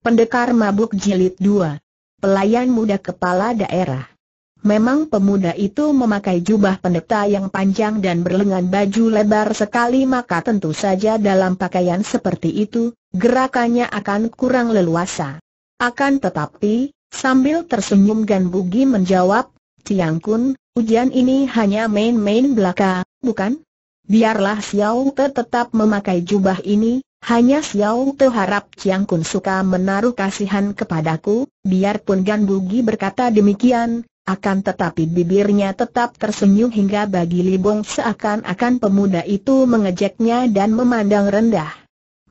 Pendekar Mabuk Jilid 2 Pelayan Muda Kepala Daerah Memang pemuda itu memakai jubah pendeta yang panjang dan berlengan baju lebar sekali maka tentu saja dalam pakaian seperti itu, gerakannya akan kurang leluasa. Akan tetapi, sambil tersenyum Gan Bugi menjawab, Ciang Kun, ujian ini hanya main-main belaka, bukan? Biarlah Xiao Te tetap memakai jubah ini, hanya Xiao Te harap Chiang Kun suka menaruh kasihan kepadaku, biarpun Gan Bugi berkata demikian, akan tetapi bibirnya tetap tersenyum hingga bagi Libong seakan-akan pemuda itu mengejeknya dan memandang rendah.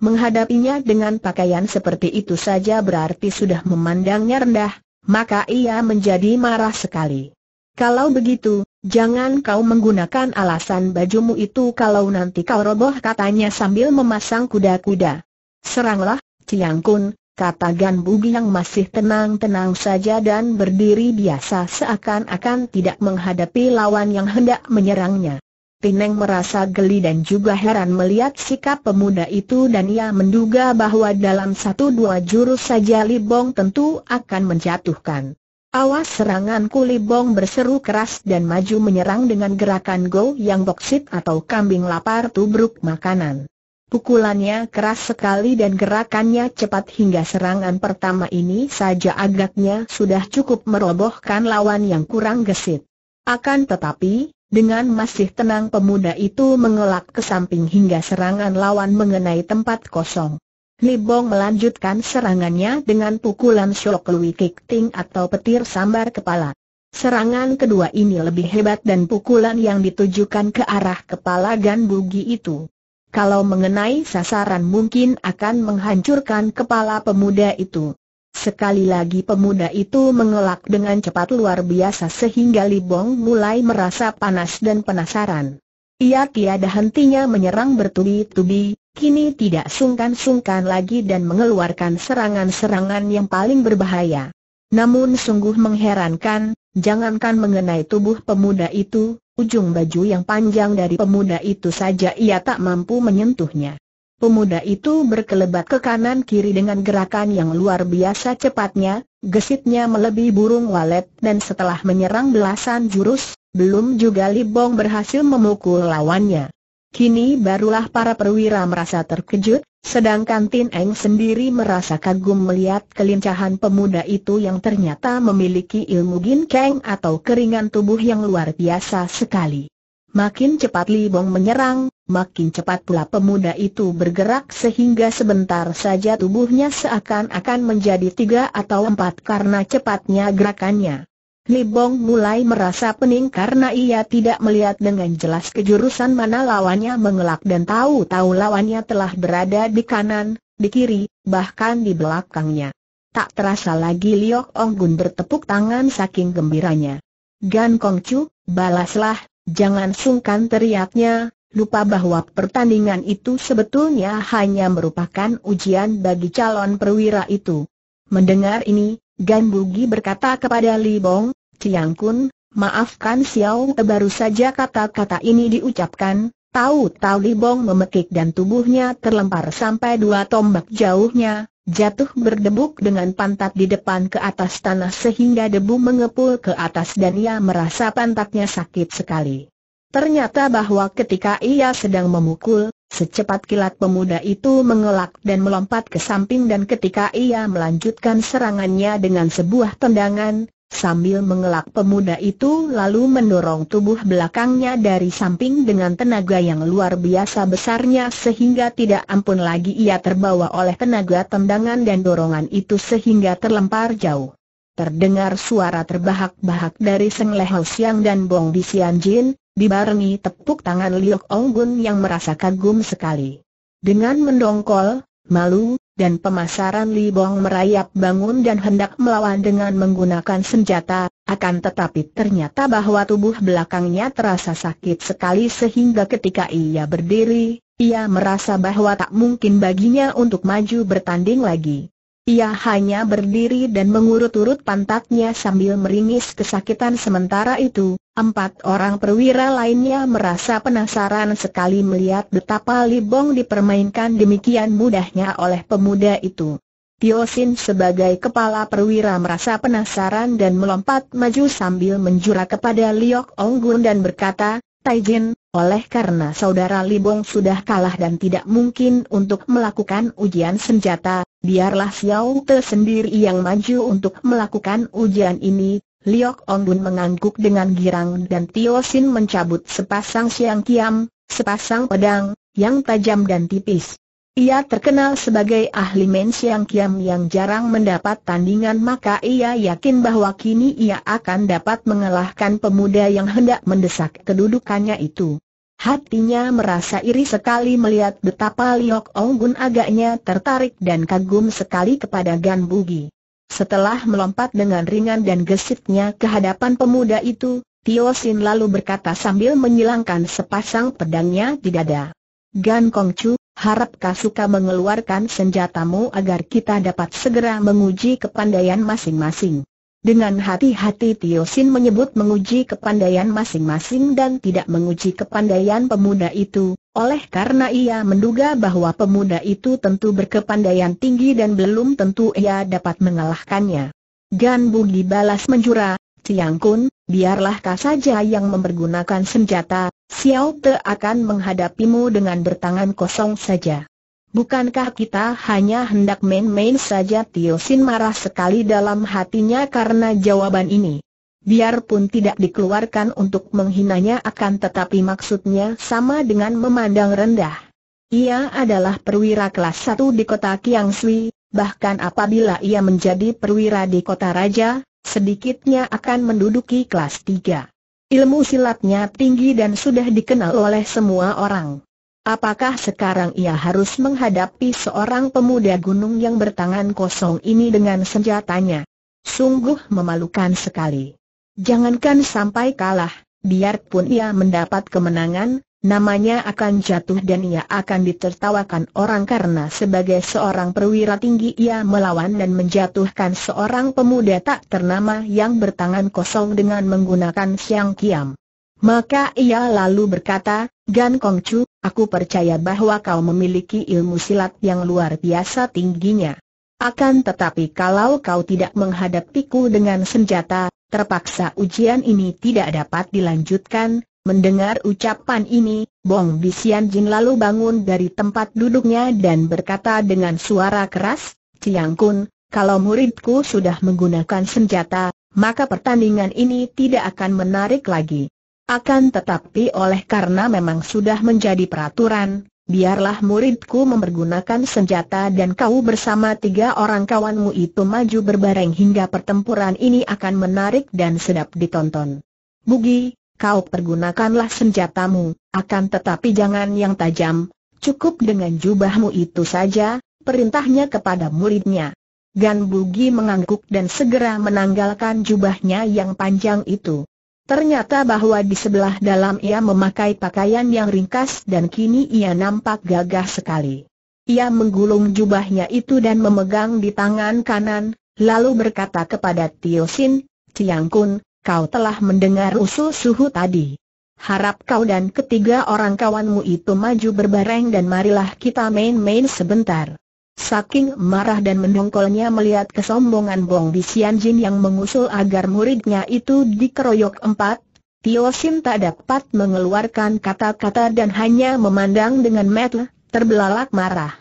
Menghadapinya dengan pakaian seperti itu saja berarti sudah memandangnya rendah, maka ia menjadi marah sekali. Kalau begitu, Jangan kau menggunakan alasan bajumu itu kalau nanti kau roboh katanya sambil memasang kuda-kuda. Seranglah, Ciang Kun, kata Gan Bugi yang masih tenang-tenang saja dan berdiri biasa seakan-akan tidak menghadapi lawan yang hendak menyerangnya. Pineng merasa geli dan juga heran melihat sikap pemuda itu dan ia menduga bahwa dalam satu dua jurus saja Libong tentu akan menjatuhkan. Awas serangan Kulibong berseru keras dan maju menyerang dengan gerakan go yang boksit atau kambing lapar tubruk makanan. Pukulannya keras sekali dan gerakannya cepat hingga serangan pertama ini saja agaknya sudah cukup merobohkan lawan yang kurang gesit. Akan tetapi, dengan masih tenang pemuda itu mengelak ke samping hingga serangan lawan mengenai tempat kosong. Libong melanjutkan serangannya dengan pukulan shock lui kick atau petir sambar kepala. Serangan kedua ini lebih hebat dan pukulan yang ditujukan ke arah kepala Gan Bugi itu. Kalau mengenai sasaran mungkin akan menghancurkan kepala pemuda itu. Sekali lagi pemuda itu mengelak dengan cepat luar biasa sehingga Libong mulai merasa panas dan penasaran. Ia tiada hentinya menyerang bertubi-tubi, kini tidak sungkan-sungkan lagi dan mengeluarkan serangan-serangan yang paling berbahaya. Namun sungguh mengherankan, jangankan mengenai tubuh pemuda itu, ujung baju yang panjang dari pemuda itu saja ia tak mampu menyentuhnya. Pemuda itu berkelebat ke kanan kiri dengan gerakan yang luar biasa cepatnya, gesitnya melebihi burung walet dan setelah menyerang belasan jurus, belum juga Libong berhasil memukul lawannya. Kini barulah para perwira merasa terkejut, sedangkan Tin Eng sendiri merasa kagum melihat kelincahan pemuda itu yang ternyata memiliki ilmu ginkeng atau keringan tubuh yang luar biasa sekali. Makin cepat Li Bong menyerang, makin cepat pula pemuda itu bergerak sehingga sebentar saja tubuhnya seakan-akan menjadi tiga atau empat karena cepatnya gerakannya. Libong mulai merasa pening karena ia tidak melihat dengan jelas kejurusan mana lawannya mengelak dan tahu-tahu lawannya telah berada di kanan, di kiri, bahkan di belakangnya. Tak terasa lagi Liok Ong Gun bertepuk tangan saking gembiranya. Gan Kong Chu, balaslah, jangan sungkan teriaknya, lupa bahwa pertandingan itu sebetulnya hanya merupakan ujian bagi calon perwira itu. Mendengar ini, Gan Bugi berkata kepada Li Bong, Kiang Kun, maafkan Xiao eh, baru saja kata-kata ini diucapkan, tahu-tahu Bong memekik dan tubuhnya terlempar sampai dua tombak jauhnya, jatuh berdebuk dengan pantat di depan ke atas tanah sehingga debu mengepul ke atas dan ia merasa pantatnya sakit sekali. Ternyata bahwa ketika ia sedang memukul, secepat kilat pemuda itu mengelak dan melompat ke samping dan ketika ia melanjutkan serangannya dengan sebuah tendangan, Sambil mengelak pemuda itu lalu mendorong tubuh belakangnya dari samping dengan tenaga yang luar biasa besarnya sehingga tidak ampun lagi ia terbawa oleh tenaga tendangan dan dorongan itu sehingga terlempar jauh. Terdengar suara terbahak-bahak dari Seng Leho Siang dan Bong Di Sian Jin, dibarengi tepuk tangan Liok Ong Gun yang merasa kagum sekali. Dengan mendongkol, malu, dan pemasaran Li Bong merayap bangun dan hendak melawan dengan menggunakan senjata, akan tetapi ternyata bahwa tubuh belakangnya terasa sakit sekali sehingga ketika ia berdiri, ia merasa bahwa tak mungkin baginya untuk maju bertanding lagi. Ia hanya berdiri dan mengurut-urut pantatnya sambil meringis kesakitan sementara itu, empat orang perwira lainnya merasa penasaran sekali melihat betapa Libong dipermainkan demikian mudahnya oleh pemuda itu. Tio sebagai kepala perwira merasa penasaran dan melompat maju sambil menjura kepada Liok Ong dan berkata, Taijin, oleh karena saudara Libong sudah kalah dan tidak mungkin untuk melakukan ujian senjata, biarlah Xiao Te sendiri yang maju untuk melakukan ujian ini. Liok ong bun mengangguk dengan girang dan Tio Sin mencabut sepasang siang kiam, sepasang pedang, yang tajam dan tipis. Ia terkenal sebagai ahli mensiang kiam yang jarang mendapat tandingan maka ia yakin bahwa kini ia akan dapat mengalahkan pemuda yang hendak mendesak kedudukannya itu. Hatinya merasa iri sekali melihat betapa Liok Onggun agaknya tertarik dan kagum sekali kepada Gan Bugi. Setelah melompat dengan ringan dan gesitnya ke hadapan pemuda itu, Tio Sin lalu berkata sambil menyilangkan sepasang pedangnya di dada. Gan Kongcu, harap kau suka mengeluarkan senjatamu agar kita dapat segera menguji kepandaian masing-masing. Dengan hati-hati Tio Sin menyebut menguji kepandaian masing-masing dan tidak menguji kepandaian pemuda itu, oleh karena ia menduga bahwa pemuda itu tentu berkepandaian tinggi dan belum tentu ia dapat mengalahkannya. Gan Bugi balas menjura, Tiang Kun, biarlah kau saja yang mempergunakan senjata, Xiao Te akan menghadapimu dengan bertangan kosong saja. Bukankah kita hanya hendak main-main saja Tio Sin marah sekali dalam hatinya karena jawaban ini. Biarpun tidak dikeluarkan untuk menghinanya akan tetapi maksudnya sama dengan memandang rendah. Ia adalah perwira kelas 1 di kota Kiang Sui, bahkan apabila ia menjadi perwira di kota Raja, Sedikitnya akan menduduki kelas tiga. Ilmu silatnya tinggi dan sudah dikenal oleh semua orang. Apakah sekarang ia harus menghadapi seorang pemuda gunung yang bertangan kosong ini dengan senjatanya? Sungguh memalukan sekali. Jangankan sampai kalah, biarpun ia mendapat kemenangan, namanya akan jatuh dan ia akan ditertawakan orang karena sebagai seorang perwira tinggi ia melawan dan menjatuhkan seorang pemuda tak ternama yang bertangan kosong dengan menggunakan siang kiam. Maka ia lalu berkata, Gan Kong Chu, aku percaya bahwa kau memiliki ilmu silat yang luar biasa tingginya. Akan tetapi kalau kau tidak menghadapiku dengan senjata, terpaksa ujian ini tidak dapat dilanjutkan, Mendengar ucapan ini, Bong Bisian Jin lalu bangun dari tempat duduknya dan berkata dengan suara keras, Ciang Kun, kalau muridku sudah menggunakan senjata, maka pertandingan ini tidak akan menarik lagi. Akan tetapi oleh karena memang sudah menjadi peraturan, biarlah muridku mempergunakan senjata dan kau bersama tiga orang kawanmu itu maju berbareng hingga pertempuran ini akan menarik dan sedap ditonton. Bugi, kau pergunakanlah senjatamu, akan tetapi jangan yang tajam, cukup dengan jubahmu itu saja, perintahnya kepada muridnya. Gan Bugi mengangguk dan segera menanggalkan jubahnya yang panjang itu. Ternyata bahwa di sebelah dalam ia memakai pakaian yang ringkas dan kini ia nampak gagah sekali. Ia menggulung jubahnya itu dan memegang di tangan kanan, lalu berkata kepada Tio Sin, Tiang Kun, kau telah mendengar usul suhu tadi. Harap kau dan ketiga orang kawanmu itu maju berbareng dan marilah kita main-main sebentar. Saking marah dan mendongkolnya melihat kesombongan Bong Jin yang mengusul agar muridnya itu dikeroyok empat, Tio Sim tak dapat mengeluarkan kata-kata dan hanya memandang dengan metel, terbelalak marah.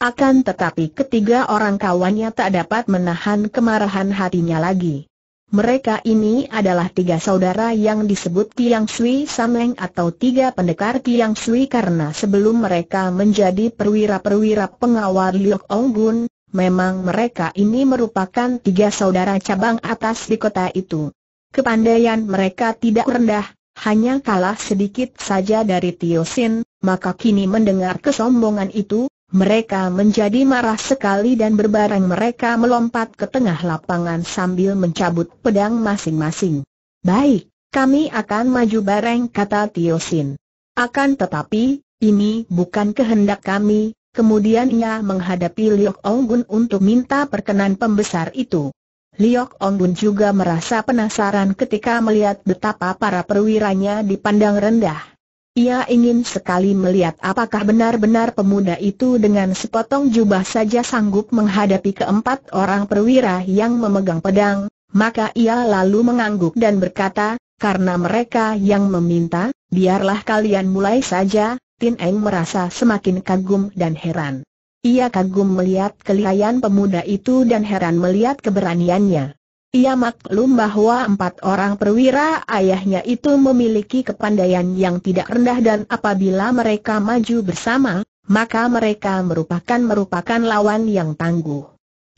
Akan tetapi ketiga orang kawannya tak dapat menahan kemarahan hatinya lagi. Mereka ini adalah tiga saudara yang disebut Tiang Sui Sameng atau tiga pendekar Tiang Sui karena sebelum mereka menjadi perwira-perwira pengawal Liok Ong Gun, memang mereka ini merupakan tiga saudara cabang atas di kota itu. Kepandaian mereka tidak rendah, hanya kalah sedikit saja dari Tio Sin, maka kini mendengar kesombongan itu, mereka menjadi marah sekali dan berbareng mereka melompat ke tengah lapangan sambil mencabut pedang masing-masing. Baik, kami akan maju bareng kata Tio Sin. Akan tetapi, ini bukan kehendak kami, kemudian ia menghadapi Liok Onggun untuk minta perkenan pembesar itu. Liok Onggun juga merasa penasaran ketika melihat betapa para perwiranya dipandang rendah. Ia ingin sekali melihat apakah benar-benar pemuda itu dengan sepotong jubah saja sanggup menghadapi keempat orang perwira yang memegang pedang, maka ia lalu mengangguk dan berkata, karena mereka yang meminta, biarlah kalian mulai saja, Tin Eng merasa semakin kagum dan heran. Ia kagum melihat kelihayan pemuda itu dan heran melihat keberaniannya. Ia maklum bahwa empat orang perwira ayahnya itu memiliki kepandaian yang tidak rendah dan apabila mereka maju bersama, maka mereka merupakan merupakan lawan yang tangguh.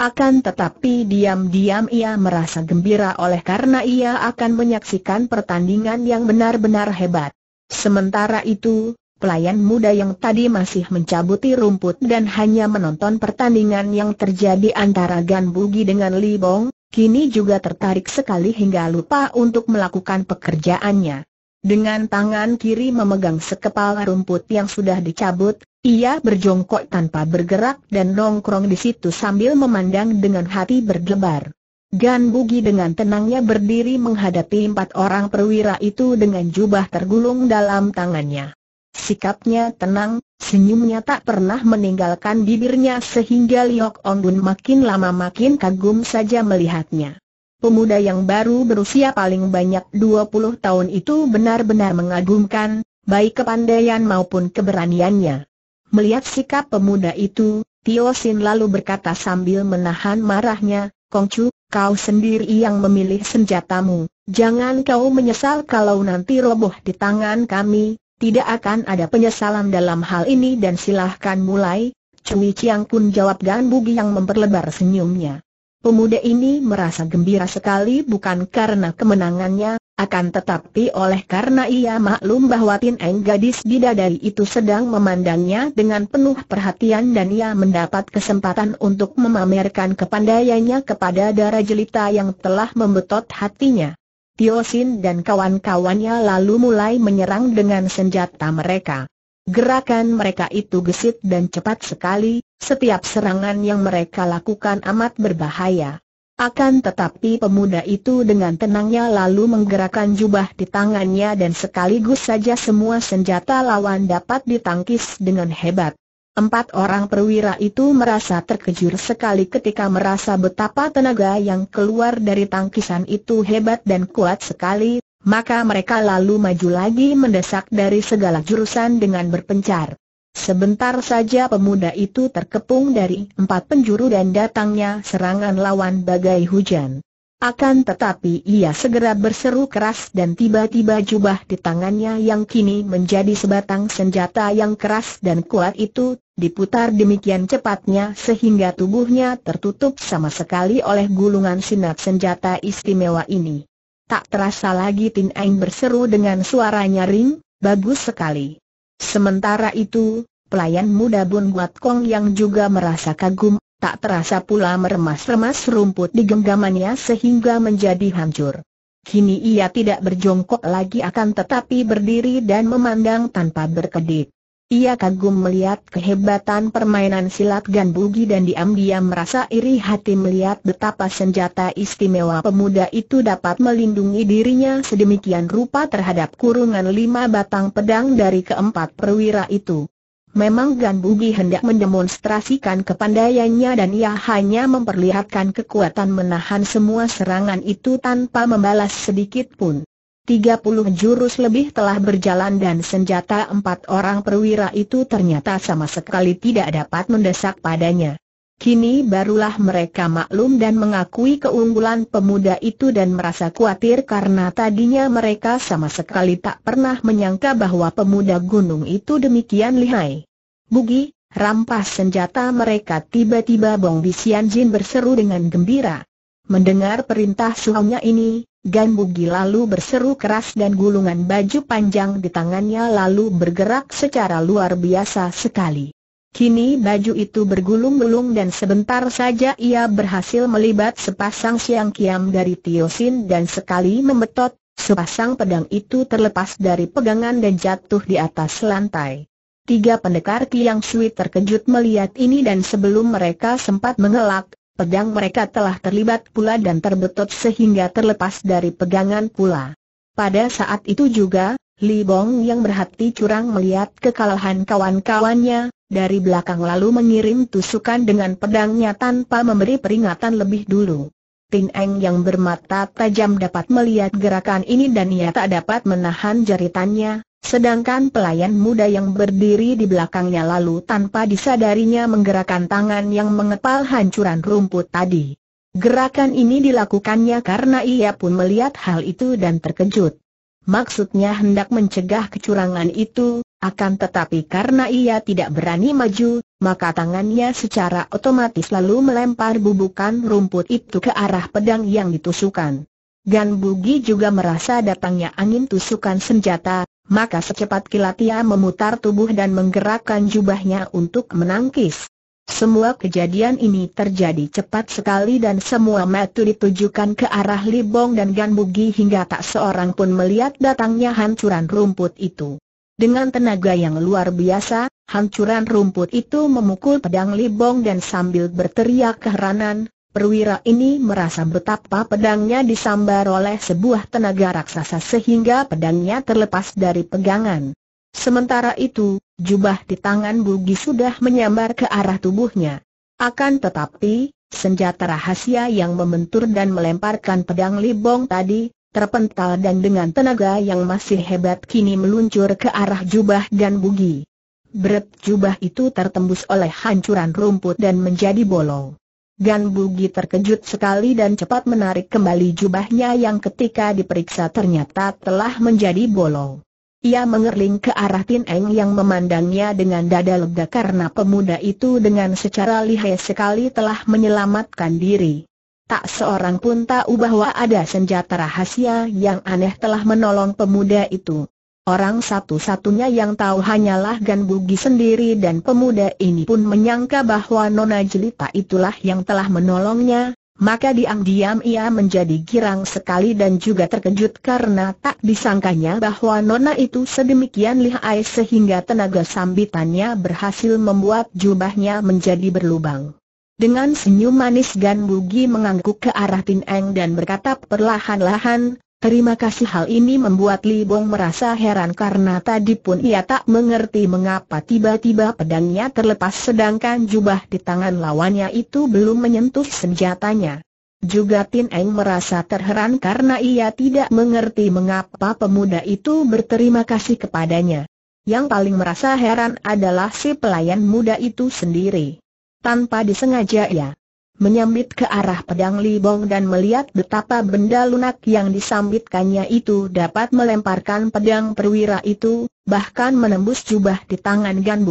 Akan tetapi diam-diam ia merasa gembira oleh karena ia akan menyaksikan pertandingan yang benar-benar hebat. Sementara itu, pelayan muda yang tadi masih mencabuti rumput dan hanya menonton pertandingan yang terjadi antara Gan Bugi dengan Li Bong, kini juga tertarik sekali hingga lupa untuk melakukan pekerjaannya. Dengan tangan kiri memegang sekepal rumput yang sudah dicabut, ia berjongkok tanpa bergerak dan nongkrong di situ sambil memandang dengan hati berdebar. Gan Bugi dengan tenangnya berdiri menghadapi empat orang perwira itu dengan jubah tergulung dalam tangannya. Sikapnya tenang, senyumnya tak pernah meninggalkan bibirnya sehingga Liok Ong Bun makin lama makin kagum saja melihatnya. Pemuda yang baru berusia paling banyak 20 tahun itu benar-benar mengagumkan, baik kepandaian maupun keberaniannya. Melihat sikap pemuda itu, Tio Sin lalu berkata sambil menahan marahnya, Kong Chu, kau sendiri yang memilih senjatamu, jangan kau menyesal kalau nanti roboh di tangan kami, tidak akan ada penyesalan dalam hal ini dan silahkan mulai, Cui Chiang pun jawab Gan Bugi yang memperlebar senyumnya. Pemuda ini merasa gembira sekali bukan karena kemenangannya, akan tetapi oleh karena ia maklum bahwa Tin Eng gadis bidadari itu sedang memandangnya dengan penuh perhatian dan ia mendapat kesempatan untuk memamerkan kepandaiannya kepada darah jelita yang telah membetot hatinya. Tiosin dan kawan-kawannya lalu mulai menyerang dengan senjata mereka. Gerakan mereka itu gesit dan cepat sekali, setiap serangan yang mereka lakukan amat berbahaya. Akan tetapi pemuda itu dengan tenangnya lalu menggerakkan jubah di tangannya dan sekaligus saja semua senjata lawan dapat ditangkis dengan hebat. Empat orang perwira itu merasa terkejut sekali ketika merasa betapa tenaga yang keluar dari tangkisan itu hebat dan kuat sekali, maka mereka lalu maju lagi mendesak dari segala jurusan dengan berpencar. Sebentar saja pemuda itu terkepung dari empat penjuru dan datangnya serangan lawan bagai hujan. Akan tetapi ia segera berseru keras dan tiba-tiba jubah di tangannya yang kini menjadi sebatang senjata yang keras dan kuat itu diputar demikian cepatnya sehingga tubuhnya tertutup sama sekali oleh gulungan sinar senjata istimewa ini. Tak terasa lagi Tin Aing berseru dengan suara nyaring, bagus sekali. Sementara itu, pelayan muda Bun Guat Kong yang juga merasa kagum, tak terasa pula meremas-remas rumput di genggamannya sehingga menjadi hancur. Kini ia tidak berjongkok lagi akan tetapi berdiri dan memandang tanpa berkedip. Ia kagum melihat kehebatan permainan silat Gan Bugi dan diam-diam merasa iri hati melihat betapa senjata istimewa pemuda itu dapat melindungi dirinya sedemikian rupa terhadap kurungan lima batang pedang dari keempat perwira itu. Memang Gan Bugi hendak mendemonstrasikan kepandaiannya dan ia hanya memperlihatkan kekuatan menahan semua serangan itu tanpa membalas sedikit pun. 30 jurus lebih telah berjalan dan senjata empat orang perwira itu ternyata sama sekali tidak dapat mendesak padanya. Kini barulah mereka maklum dan mengakui keunggulan pemuda itu dan merasa khawatir karena tadinya mereka sama sekali tak pernah menyangka bahwa pemuda gunung itu demikian lihai. Bugi, rampas senjata mereka tiba-tiba Bong Bisian Jin berseru dengan gembira. Mendengar perintah suhunya ini, Gan Bugi lalu berseru keras dan gulungan baju panjang di tangannya lalu bergerak secara luar biasa sekali. Kini baju itu bergulung-gulung dan sebentar saja ia berhasil melibat sepasang siang kiam dari Tiosin dan sekali memetot, sepasang pedang itu terlepas dari pegangan dan jatuh di atas lantai. Tiga pendekar Kiang Sui terkejut melihat ini dan sebelum mereka sempat mengelak, Pedang mereka telah terlibat pula dan terbetot sehingga terlepas dari pegangan pula. Pada saat itu juga, Li Bong yang berhati curang melihat kekalahan kawan-kawannya, dari belakang lalu mengirim tusukan dengan pedangnya tanpa memberi peringatan lebih dulu. Tin Eng yang bermata tajam dapat melihat gerakan ini dan ia tak dapat menahan jeritannya, Sedangkan pelayan muda yang berdiri di belakangnya lalu tanpa disadarinya menggerakkan tangan yang mengepal hancuran rumput tadi. Gerakan ini dilakukannya karena ia pun melihat hal itu dan terkejut. Maksudnya hendak mencegah kecurangan itu, akan tetapi karena ia tidak berani maju, maka tangannya secara otomatis lalu melempar bubukan rumput itu ke arah pedang yang ditusukan. Gan Bugi juga merasa datangnya angin tusukan senjata, maka secepat kilat ia memutar tubuh dan menggerakkan jubahnya untuk menangkis. Semua kejadian ini terjadi cepat sekali dan semua mata ditujukan ke arah Libong dan Ganbugi hingga tak seorang pun melihat datangnya hancuran rumput itu. Dengan tenaga yang luar biasa, hancuran rumput itu memukul pedang Libong dan sambil berteriak keheranan, Perwira ini merasa betapa pedangnya disambar oleh sebuah tenaga raksasa sehingga pedangnya terlepas dari pegangan. Sementara itu, jubah di tangan Bugi sudah menyambar ke arah tubuhnya. Akan tetapi, senjata rahasia yang membentur dan melemparkan pedang Libong tadi, terpental dan dengan tenaga yang masih hebat kini meluncur ke arah jubah dan Bugi. Berat jubah itu tertembus oleh hancuran rumput dan menjadi bolong. Gan Bugi terkejut sekali dan cepat menarik kembali jubahnya yang ketika diperiksa ternyata telah menjadi bolong. Ia mengerling ke arah Tin Eng yang memandangnya dengan dada lega karena pemuda itu dengan secara lihai sekali telah menyelamatkan diri. Tak seorang pun tahu bahwa ada senjata rahasia yang aneh telah menolong pemuda itu. Orang satu-satunya yang tahu hanyalah Gan Bugi sendiri dan pemuda ini pun menyangka bahwa Nona Jelita itulah yang telah menolongnya, maka diam-diam ia menjadi girang sekali dan juga terkejut karena tak disangkanya bahwa Nona itu sedemikian lihai sehingga tenaga sambitannya berhasil membuat jubahnya menjadi berlubang. Dengan senyum manis Gan Bugi mengangguk ke arah Tin Eng dan berkata perlahan-lahan, Terima kasih hal ini membuat Li Bong merasa heran karena tadi pun ia tak mengerti mengapa tiba-tiba pedangnya terlepas sedangkan jubah di tangan lawannya itu belum menyentuh senjatanya. Juga Tin Eng merasa terheran karena ia tidak mengerti mengapa pemuda itu berterima kasih kepadanya. Yang paling merasa heran adalah si pelayan muda itu sendiri. Tanpa disengaja ia menyambit ke arah pedang Libong dan melihat betapa benda lunak yang disambitkannya itu dapat melemparkan pedang perwira itu, bahkan menembus jubah di tangan Gan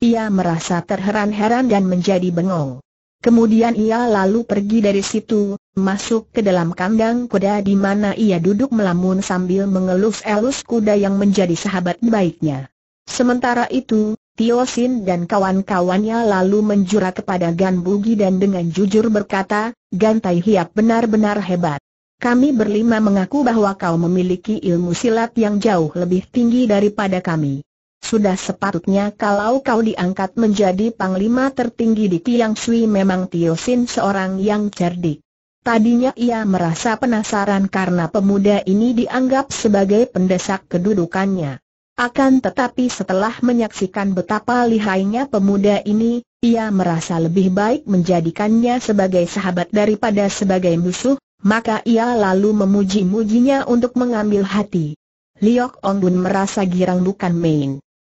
ia merasa terheran-heran dan menjadi bengong. Kemudian ia lalu pergi dari situ, masuk ke dalam kandang kuda di mana ia duduk melamun sambil mengelus-elus kuda yang menjadi sahabat baiknya. Sementara itu, Tio Sin dan kawan-kawannya lalu menjura kepada Gan Bugi dan dengan jujur berkata, Gan Tai Hiap benar-benar hebat. Kami berlima mengaku bahwa kau memiliki ilmu silat yang jauh lebih tinggi daripada kami. Sudah sepatutnya kalau kau diangkat menjadi panglima tertinggi di Tiang Sui memang Tio Sin seorang yang cerdik. Tadinya ia merasa penasaran karena pemuda ini dianggap sebagai pendesak kedudukannya. Akan tetapi setelah menyaksikan betapa lihainya pemuda ini, ia merasa lebih baik menjadikannya sebagai sahabat daripada sebagai musuh, maka ia lalu memuji-mujinya untuk mengambil hati. Liok Bun merasa girang bukan main.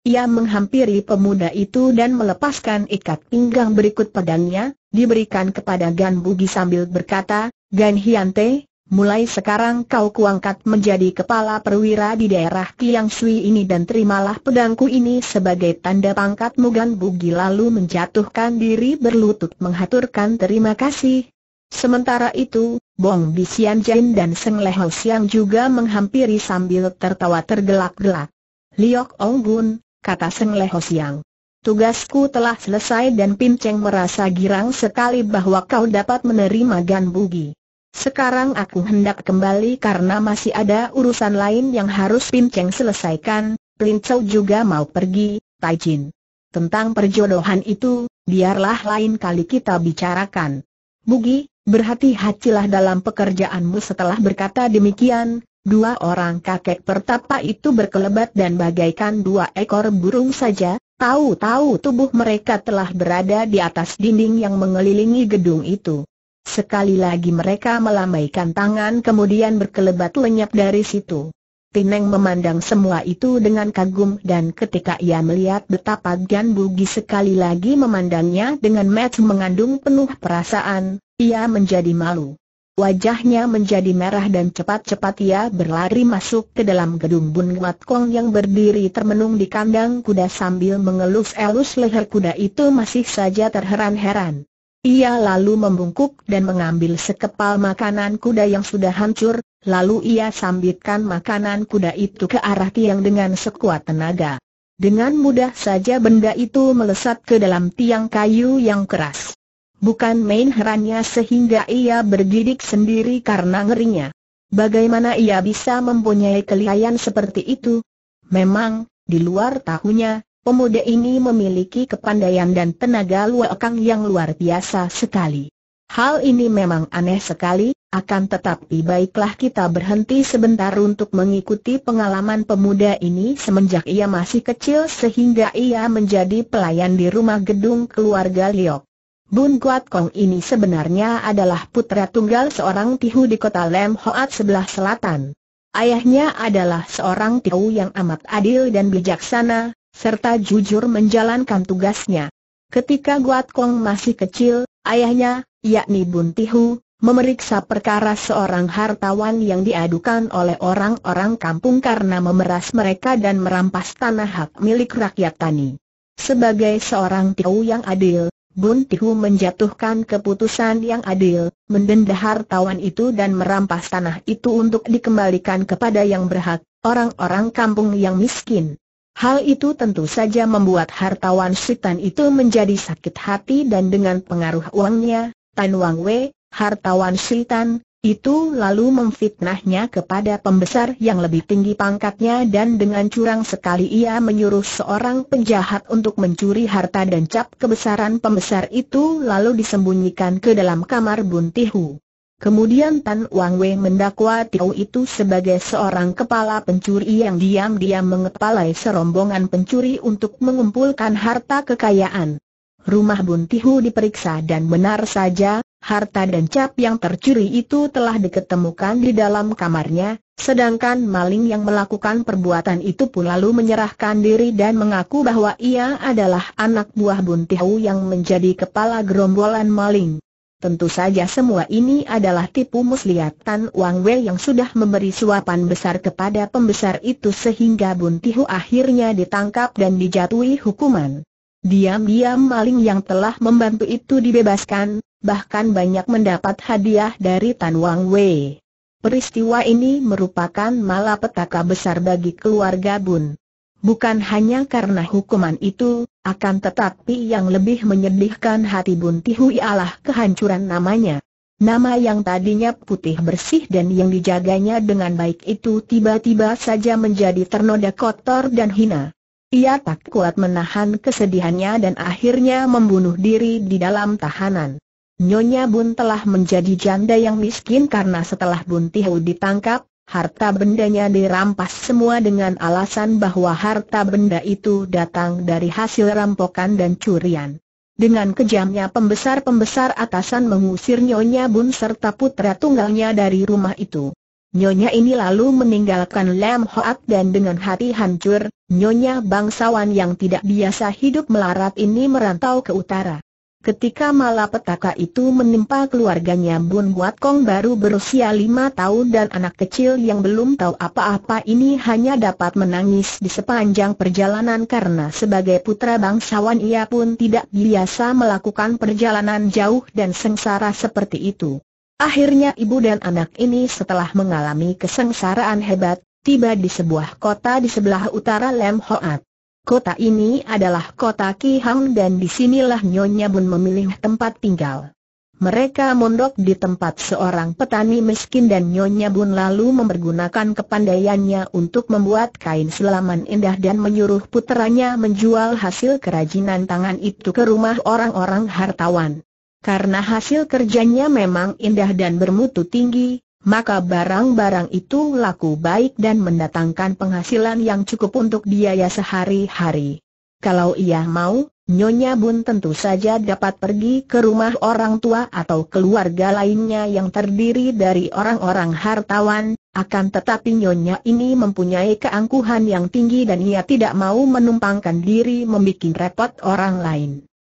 Ia menghampiri pemuda itu dan melepaskan ikat pinggang berikut pedangnya, diberikan kepada Gan Bugi sambil berkata, Gan Hyante, mulai sekarang kau kuangkat menjadi kepala perwira di daerah Kiang Sui ini dan terimalah pedangku ini sebagai tanda pangkat Mugan Bugi lalu menjatuhkan diri berlutut menghaturkan terima kasih. Sementara itu, Bong Bisian Jain dan Seng Leh Ho Siang juga menghampiri sambil tertawa tergelak-gelak. Liok Ong Gun, kata Seng Leh Ho Siang. Tugasku telah selesai dan Pim Cheng merasa girang sekali bahwa kau dapat menerima Gan Bugi. Sekarang aku hendak kembali karena masih ada urusan lain yang harus Pin Cheng selesaikan, Lin Chou juga mau pergi, Tai Jin. Tentang perjodohan itu, biarlah lain kali kita bicarakan. Bugi, berhati-hatilah dalam pekerjaanmu setelah berkata demikian, dua orang kakek pertapa itu berkelebat dan bagaikan dua ekor burung saja, tahu-tahu tubuh mereka telah berada di atas dinding yang mengelilingi gedung itu. Sekali lagi mereka melambaikan tangan kemudian berkelebat lenyap dari situ. Tineng memandang semua itu dengan kagum dan ketika ia melihat betapa Gan Bugi sekali lagi memandangnya dengan mata mengandung penuh perasaan, ia menjadi malu. Wajahnya menjadi merah dan cepat-cepat ia berlari masuk ke dalam gedung Bun Wat Kong yang berdiri termenung di kandang kuda sambil mengelus-elus leher kuda itu masih saja terheran-heran. Ia lalu membungkuk dan mengambil sekepal makanan kuda yang sudah hancur, lalu ia sambitkan makanan kuda itu ke arah tiang dengan sekuat tenaga. Dengan mudah saja benda itu melesat ke dalam tiang kayu yang keras. Bukan main herannya sehingga ia bergidik sendiri karena ngerinya. Bagaimana ia bisa mempunyai kelihayan seperti itu? Memang, di luar tahunya, Pemuda ini memiliki kepandaian dan tenaga luakang yang luar biasa sekali. Hal ini memang aneh sekali, akan tetapi baiklah kita berhenti sebentar untuk mengikuti pengalaman pemuda ini semenjak ia masih kecil sehingga ia menjadi pelayan di rumah gedung keluarga Liok. Bun Kuat Kong ini sebenarnya adalah putra tunggal seorang Tihu di kota Lem Hoat sebelah selatan. Ayahnya adalah seorang Tihu yang amat adil dan bijaksana, serta jujur menjalankan tugasnya. Ketika Guat Kong masih kecil, ayahnya, yakni Bun Tihu, memeriksa perkara seorang hartawan yang diadukan oleh orang-orang kampung karena memeras mereka dan merampas tanah hak milik rakyat tani. Sebagai seorang Tihu yang adil, Bun Tihu menjatuhkan keputusan yang adil, mendenda hartawan itu dan merampas tanah itu untuk dikembalikan kepada yang berhak, orang-orang kampung yang miskin. Hal itu tentu saja membuat hartawan Sultan itu menjadi sakit hati dan dengan pengaruh uangnya, Tan Wang Wei, hartawan Sultan, itu lalu memfitnahnya kepada pembesar yang lebih tinggi pangkatnya dan dengan curang sekali ia menyuruh seorang penjahat untuk mencuri harta dan cap kebesaran pembesar itu lalu disembunyikan ke dalam kamar Buntihu. Kemudian Tan Wang Wei mendakwa Tiau itu sebagai seorang kepala pencuri yang diam-diam mengepalai serombongan pencuri untuk mengumpulkan harta kekayaan. Rumah Bun Tihu diperiksa dan benar saja, harta dan cap yang tercuri itu telah diketemukan di dalam kamarnya, sedangkan maling yang melakukan perbuatan itu pun lalu menyerahkan diri dan mengaku bahwa ia adalah anak buah Bun Tihu yang menjadi kepala gerombolan maling. Tentu saja semua ini adalah tipu muslihat Tan Wang Wei yang sudah memberi suapan besar kepada pembesar itu sehingga Bun Tihu akhirnya ditangkap dan dijatuhi hukuman. Diam-diam maling yang telah membantu itu dibebaskan, bahkan banyak mendapat hadiah dari Tan Wang Wei. Peristiwa ini merupakan malapetaka besar bagi keluarga Bun. Bukan hanya karena hukuman itu, akan tetapi yang lebih menyedihkan hati Buntihu ialah kehancuran namanya. Nama yang tadinya putih bersih dan yang dijaganya dengan baik itu tiba-tiba saja menjadi ternoda kotor dan hina. Ia tak kuat menahan kesedihannya dan akhirnya membunuh diri di dalam tahanan. Nyonya Bun telah menjadi janda yang miskin karena setelah Tihu ditangkap, harta bendanya dirampas semua dengan alasan bahwa harta benda itu datang dari hasil rampokan dan curian. Dengan kejamnya pembesar-pembesar atasan mengusir Nyonya Bun serta putra tunggalnya dari rumah itu. Nyonya ini lalu meninggalkan Lam Hoat dan dengan hati hancur, Nyonya bangsawan yang tidak biasa hidup melarat ini merantau ke utara. Ketika malapetaka itu menimpa keluarganya Bun Buat Kong baru berusia lima tahun dan anak kecil yang belum tahu apa-apa ini hanya dapat menangis di sepanjang perjalanan karena sebagai putra bangsawan ia pun tidak biasa melakukan perjalanan jauh dan sengsara seperti itu. Akhirnya ibu dan anak ini setelah mengalami kesengsaraan hebat, tiba di sebuah kota di sebelah utara Lem Hoat. Kota ini adalah kota Kihang dan disinilah Nyonya Bun memilih tempat tinggal. Mereka mondok di tempat seorang petani miskin dan Nyonya Bun lalu mempergunakan kepandaiannya untuk membuat kain selaman indah dan menyuruh puteranya menjual hasil kerajinan tangan itu ke rumah orang-orang hartawan. Karena hasil kerjanya memang indah dan bermutu tinggi, maka barang-barang itu laku baik dan mendatangkan penghasilan yang cukup untuk biaya sehari-hari. Kalau ia mau, Nyonya Bun tentu saja dapat pergi ke rumah orang tua atau keluarga lainnya yang terdiri dari orang-orang hartawan, akan tetapi Nyonya ini mempunyai keangkuhan yang tinggi dan ia tidak mau menumpangkan diri membuat repot orang lain.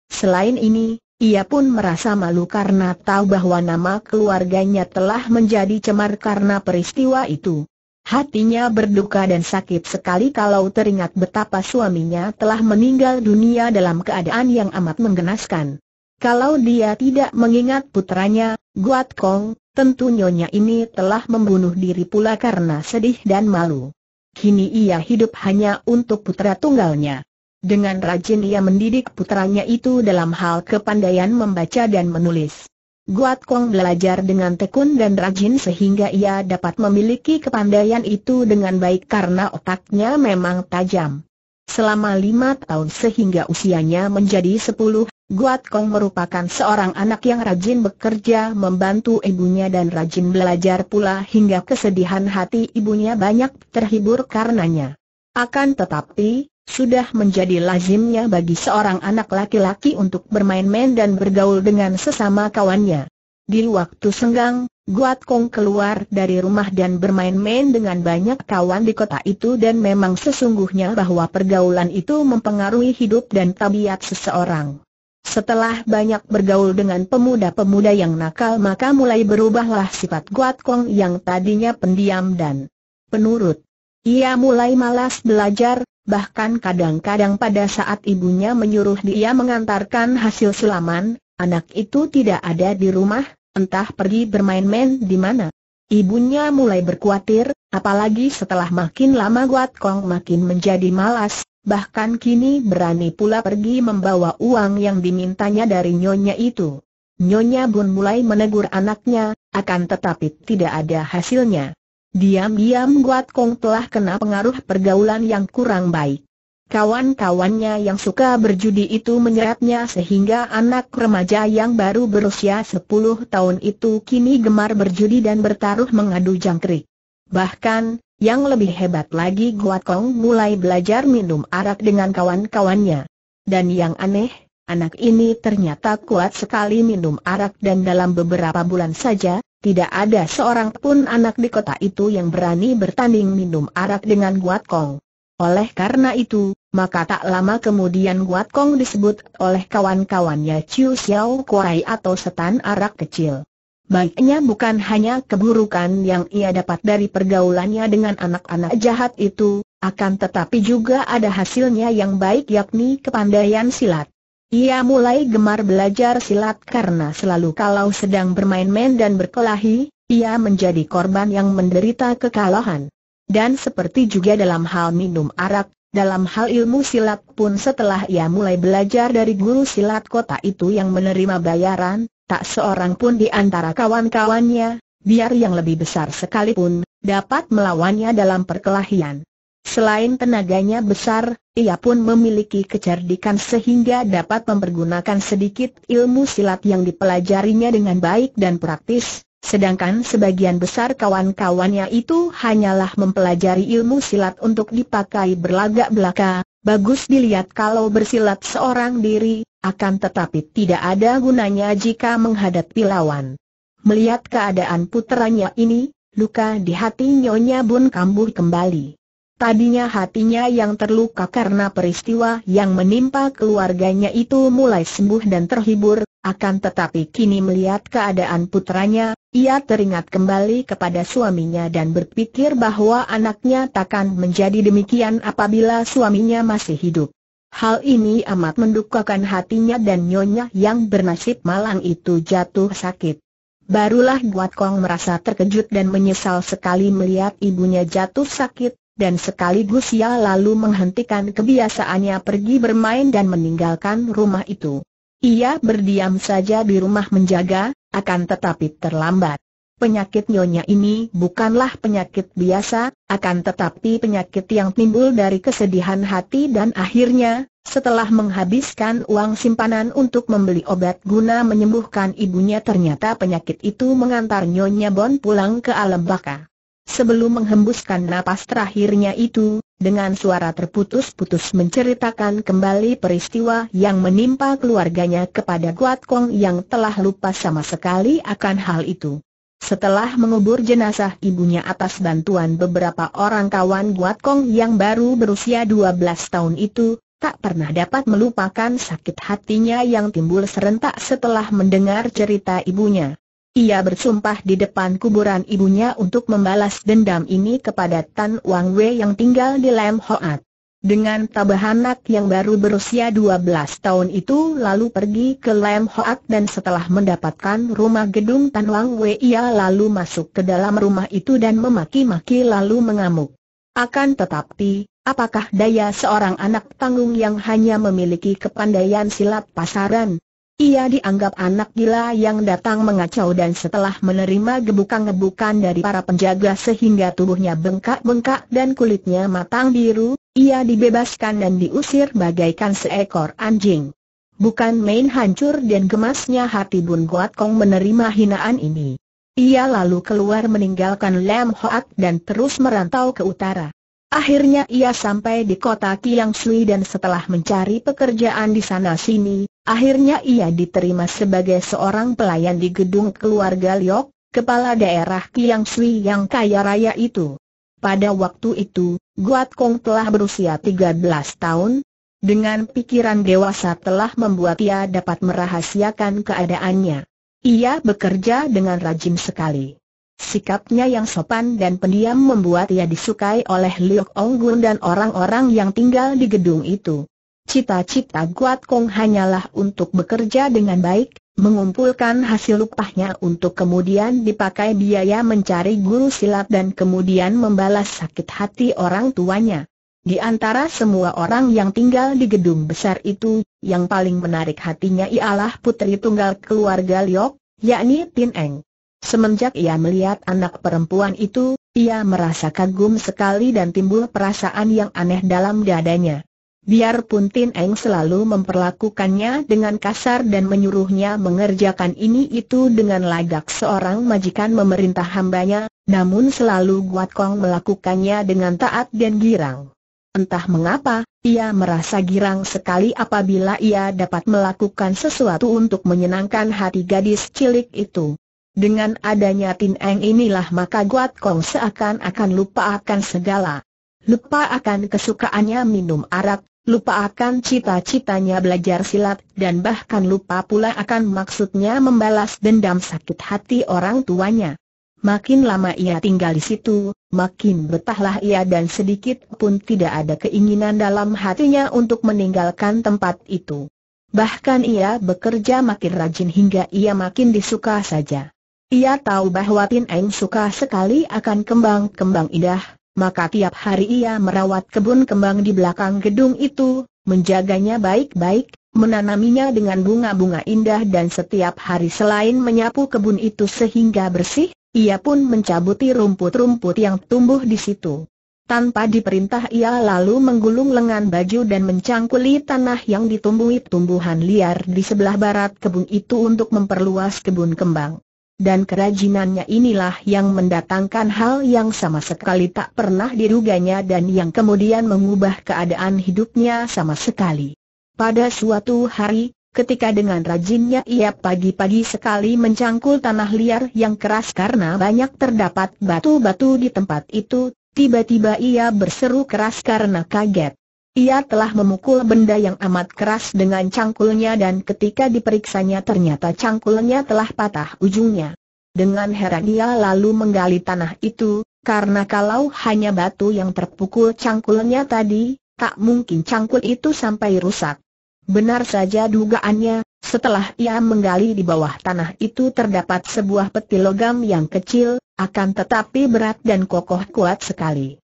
Selain ini, ia pun merasa malu karena tahu bahwa nama keluarganya telah menjadi cemar karena peristiwa itu. Hatinya berduka dan sakit sekali kalau teringat betapa suaminya telah meninggal dunia dalam keadaan yang amat menggenaskan. Kalau dia tidak mengingat putranya, Guat Kong, tentu nyonya ini telah membunuh diri pula karena sedih dan malu. Kini ia hidup hanya untuk putra tunggalnya. Dengan rajin ia mendidik putranya itu dalam hal kepandaian membaca dan menulis. Guat Kong belajar dengan tekun dan rajin sehingga ia dapat memiliki kepandaian itu dengan baik karena otaknya memang tajam. Selama lima tahun sehingga usianya menjadi sepuluh, Guat Kong merupakan seorang anak yang rajin bekerja membantu ibunya dan rajin belajar pula hingga kesedihan hati ibunya banyak terhibur karenanya. Akan tetapi, sudah menjadi lazimnya bagi seorang anak laki-laki untuk bermain-main dan bergaul dengan sesama kawannya. Di waktu senggang, Guat Kong keluar dari rumah dan bermain-main dengan banyak kawan di kota itu dan memang sesungguhnya bahwa pergaulan itu mempengaruhi hidup dan tabiat seseorang. Setelah banyak bergaul dengan pemuda-pemuda yang nakal maka mulai berubahlah sifat Guat Kong yang tadinya pendiam dan penurut. Ia mulai malas belajar, bahkan kadang-kadang pada saat ibunya menyuruh dia mengantarkan hasil sulaman, anak itu tidak ada di rumah, entah pergi bermain-main di mana. Ibunya mulai berkuatir, apalagi setelah makin lama Guat Kong makin menjadi malas, bahkan kini berani pula pergi membawa uang yang dimintanya dari nyonya itu. Nyonya Bun mulai menegur anaknya, akan tetapi tidak ada hasilnya. Diam-diam Guat Kong telah kena pengaruh pergaulan yang kurang baik. Kawan-kawannya yang suka berjudi itu menyeretnya sehingga anak remaja yang baru berusia 10 tahun itu kini gemar berjudi dan bertaruh mengadu jangkrik. Bahkan, yang lebih hebat lagi Guat Kong mulai belajar minum arak dengan kawan-kawannya. Dan yang aneh, anak ini ternyata kuat sekali minum arak dan dalam beberapa bulan saja, tidak ada seorang pun anak di kota itu yang berani bertanding minum arak dengan Guat Kong. Oleh karena itu, maka tak lama kemudian Guat Kong disebut oleh kawan-kawannya Chiu Xiao Kuai atau setan arak kecil. Baiknya bukan hanya keburukan yang ia dapat dari pergaulannya dengan anak-anak jahat itu, akan tetapi juga ada hasilnya yang baik yakni kepandaian silat. Ia mulai gemar belajar silat karena selalu kalau sedang bermain-main dan berkelahi, ia menjadi korban yang menderita kekalahan. Dan seperti juga dalam hal minum arak, dalam hal ilmu silat pun setelah ia mulai belajar dari guru silat kota itu yang menerima bayaran, tak seorang pun di antara kawan-kawannya, biar yang lebih besar sekalipun, dapat melawannya dalam perkelahian. Selain tenaganya besar, ia pun memiliki kecerdikan sehingga dapat mempergunakan sedikit ilmu silat yang dipelajarinya dengan baik dan praktis, sedangkan sebagian besar kawan-kawannya itu hanyalah mempelajari ilmu silat untuk dipakai berlagak belaka. Bagus dilihat kalau bersilat seorang diri, akan tetapi tidak ada gunanya jika menghadapi lawan. Melihat keadaan putranya ini, luka di hati Nyonya Bun kambuh kembali. Tadinya hatinya yang terluka karena peristiwa yang menimpa keluarganya itu mulai sembuh dan terhibur, akan tetapi kini melihat keadaan putranya, ia teringat kembali kepada suaminya dan berpikir bahwa anaknya takkan menjadi demikian apabila suaminya masih hidup. Hal ini amat mendukakan hatinya dan nyonya yang bernasib malang itu jatuh sakit. Barulah Guat Kong merasa terkejut dan menyesal sekali melihat ibunya jatuh sakit, dan sekaligus ia lalu menghentikan kebiasaannya pergi bermain dan meninggalkan rumah itu. Ia berdiam saja di rumah menjaga, akan tetapi terlambat. Penyakit nyonya ini bukanlah penyakit biasa, akan tetapi penyakit yang timbul dari kesedihan hati dan akhirnya, setelah menghabiskan uang simpanan untuk membeli obat guna menyembuhkan ibunya ternyata penyakit itu mengantar nyonya Bon pulang ke alam baka. Sebelum menghembuskan napas terakhirnya itu, dengan suara terputus-putus menceritakan kembali peristiwa yang menimpa keluarganya kepada Guat Kong yang telah lupa sama sekali akan hal itu. Setelah mengubur jenazah ibunya atas bantuan beberapa orang kawan Guat Kong yang baru berusia 12 tahun itu, tak pernah dapat melupakan sakit hatinya yang timbul serentak setelah mendengar cerita ibunya. Ia bersumpah di depan kuburan ibunya untuk membalas dendam ini kepada Tan Wang Wei yang tinggal di Lam Hoat. Dengan tabah anak yang baru berusia 12 tahun itu lalu pergi ke Lam Hoat dan setelah mendapatkan rumah gedung Tan Wang Wei ia lalu masuk ke dalam rumah itu dan memaki-maki lalu mengamuk. Akan tetapi, apakah daya seorang anak tanggung yang hanya memiliki kepandaian silat pasaran, ia dianggap anak gila yang datang mengacau dan setelah menerima gebukan-gebukan dari para penjaga sehingga tubuhnya bengkak-bengkak dan kulitnya matang biru, ia dibebaskan dan diusir bagaikan seekor anjing. Bukan main hancur dan gemasnya hati Bun Guat Kong menerima hinaan ini. Ia lalu keluar meninggalkan Lam Hoat dan terus merantau ke utara. Akhirnya ia sampai di kota Kiang Sui dan setelah mencari pekerjaan di sana-sini, akhirnya ia diterima sebagai seorang pelayan di gedung keluarga Liok, kepala daerah Kiang Sui yang kaya raya itu. Pada waktu itu, Guat Kong telah berusia 13 tahun, dengan pikiran dewasa telah membuat ia dapat merahasiakan keadaannya. Ia bekerja dengan rajin sekali. Sikapnya yang sopan dan pendiam membuat ia disukai oleh Liu Onggun dan orang-orang yang tinggal di gedung itu. Cita-cita Guat Kong hanyalah untuk bekerja dengan baik, mengumpulkan hasil upahnya untuk kemudian dipakai biaya mencari guru silat dan kemudian membalas sakit hati orang tuanya. Di antara semua orang yang tinggal di gedung besar itu, yang paling menarik hatinya ialah putri tunggal keluarga Liok, yakni Tin Eng. Semenjak ia melihat anak perempuan itu, ia merasa kagum sekali dan timbul perasaan yang aneh dalam dadanya. Biarpun Tin Eng selalu memperlakukannya dengan kasar dan menyuruhnya mengerjakan ini itu dengan lagak seorang majikan memerintah hambanya, namun selalu Guat Kong melakukannya dengan taat dan girang. Entah mengapa, ia merasa girang sekali apabila ia dapat melakukan sesuatu untuk menyenangkan hati gadis cilik itu. Dengan adanya Tin Eng inilah maka Guat Kong seakan-akan lupa akan segala. Lupa akan kesukaannya minum arak, lupa akan cita-citanya belajar silat dan bahkan lupa pula akan maksudnya membalas dendam sakit hati orang tuanya. Makin lama ia tinggal di situ, makin betahlah ia dan sedikit pun tidak ada keinginan dalam hatinya untuk meninggalkan tempat itu. Bahkan ia bekerja makin rajin hingga ia makin disuka saja. Ia tahu bahwa Tin Eng suka sekali akan kembang-kembang indah, maka tiap hari ia merawat kebun kembang di belakang gedung itu, menjaganya baik-baik, menanaminya dengan bunga-bunga indah dan setiap hari selain menyapu kebun itu sehingga bersih, ia pun mencabuti rumput-rumput yang tumbuh di situ. Tanpa diperintah ia lalu menggulung lengan baju dan mencangkuli tanah yang ditumbuhi tumbuhan liar di sebelah barat kebun itu untuk memperluas kebun kembang dan kerajinannya inilah yang mendatangkan hal yang sama sekali tak pernah diruganya dan yang kemudian mengubah keadaan hidupnya sama sekali. Pada suatu hari, ketika dengan rajinnya ia pagi-pagi sekali mencangkul tanah liar yang keras karena banyak terdapat batu-batu di tempat itu, tiba-tiba ia berseru keras karena kaget. Ia telah memukul benda yang amat keras dengan cangkulnya dan ketika diperiksanya ternyata cangkulnya telah patah ujungnya. Dengan heran dia lalu menggali tanah itu, karena kalau hanya batu yang terpukul cangkulnya tadi, tak mungkin cangkul itu sampai rusak. Benar saja dugaannya, setelah ia menggali di bawah tanah itu terdapat sebuah peti logam yang kecil, akan tetapi berat dan kokoh kuat sekali.